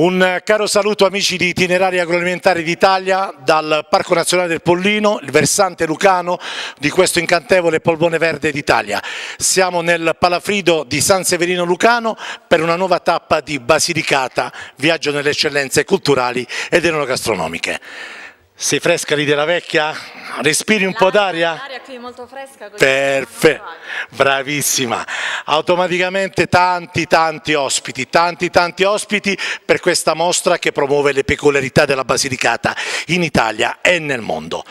Un caro saluto amici di Itinerari Agroalimentari d'Italia dal Parco Nazionale del Pollino, il versante lucano di questo incantevole polvone verde d'Italia. Siamo nel palafrido di San Severino Lucano per una nuova tappa di Basilicata, viaggio nelle eccellenze culturali ed enogastronomiche. Sei fresca lì della vecchia? Respiri un po' d'aria? L'aria qui è molto fresca. Perfetto, bravissima. Automaticamente tanti tanti ospiti, tanti tanti ospiti per questa mostra che promuove le peculiarità della Basilicata in Italia e nel mondo.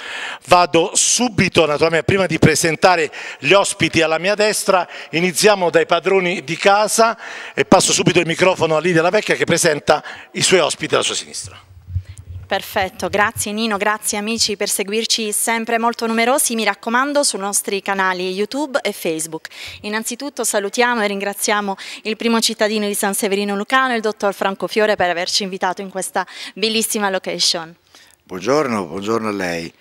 Vado subito, naturalmente, prima di presentare gli ospiti alla mia destra, iniziamo dai padroni di casa e passo subito il microfono a Lidia La Vecchia che presenta i suoi ospiti alla sua sinistra. Perfetto, grazie Nino, grazie amici per seguirci sempre molto numerosi, mi raccomando, sui nostri canali YouTube e Facebook. Innanzitutto salutiamo e ringraziamo il primo cittadino di San Severino Lucano, il dottor Franco Fiore, per averci invitato in questa bellissima location. Buongiorno, buongiorno a lei.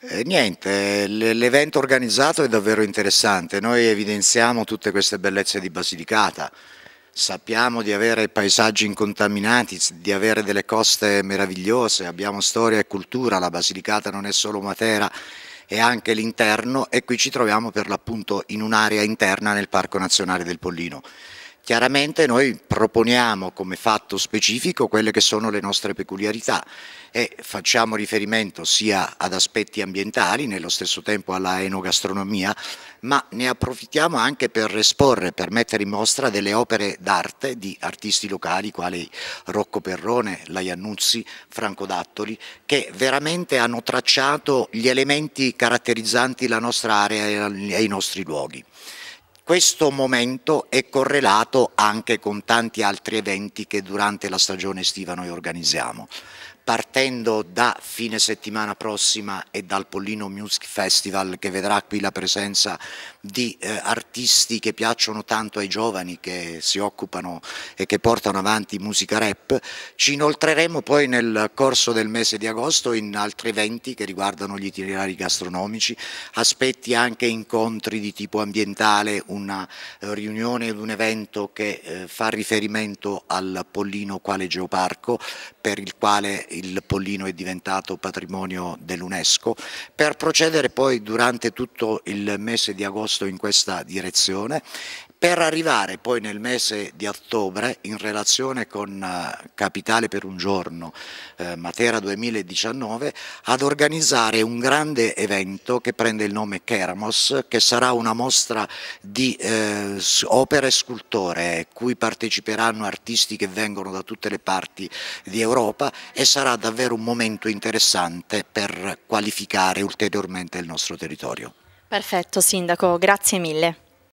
Eh, niente, l'evento organizzato è davvero interessante, noi evidenziamo tutte queste bellezze di Basilicata, Sappiamo di avere paesaggi incontaminati, di avere delle coste meravigliose, abbiamo storia e cultura, la Basilicata non è solo Matera, è anche l'interno e qui ci troviamo per l'appunto in un'area interna nel Parco Nazionale del Pollino chiaramente noi proponiamo come fatto specifico quelle che sono le nostre peculiarità e facciamo riferimento sia ad aspetti ambientali, nello stesso tempo alla enogastronomia, ma ne approfittiamo anche per esporre, per mettere in mostra delle opere d'arte di artisti locali quali Rocco Perrone, Laiannuzzi, Franco Dattoli, che veramente hanno tracciato gli elementi caratterizzanti la nostra area e i nostri luoghi questo momento è correlato anche con tanti altri eventi che durante la stagione estiva noi organizziamo partendo da fine settimana prossima e dal Pollino Music Festival che vedrà qui la presenza di eh, artisti che piacciono tanto ai giovani che si occupano e che portano avanti musica rap, ci inoltreremo poi nel corso del mese di agosto in altri eventi che riguardano gli itinerari gastronomici, aspetti anche incontri di tipo ambientale, una eh, riunione ed un evento che eh, fa riferimento al Pollino quale geoparco per il quale il Pollino è diventato patrimonio dell'UNESCO, per procedere poi durante tutto il mese di agosto in questa direzione per arrivare poi nel mese di ottobre in relazione con eh, Capitale per un giorno eh, Matera 2019 ad organizzare un grande evento che prende il nome Keramos che sarà una mostra di eh, opere scultore eh, cui parteciperanno artisti che vengono da tutte le parti di Europa e sarà davvero un momento interessante per qualificare ulteriormente il nostro territorio. Perfetto Sindaco, grazie mille.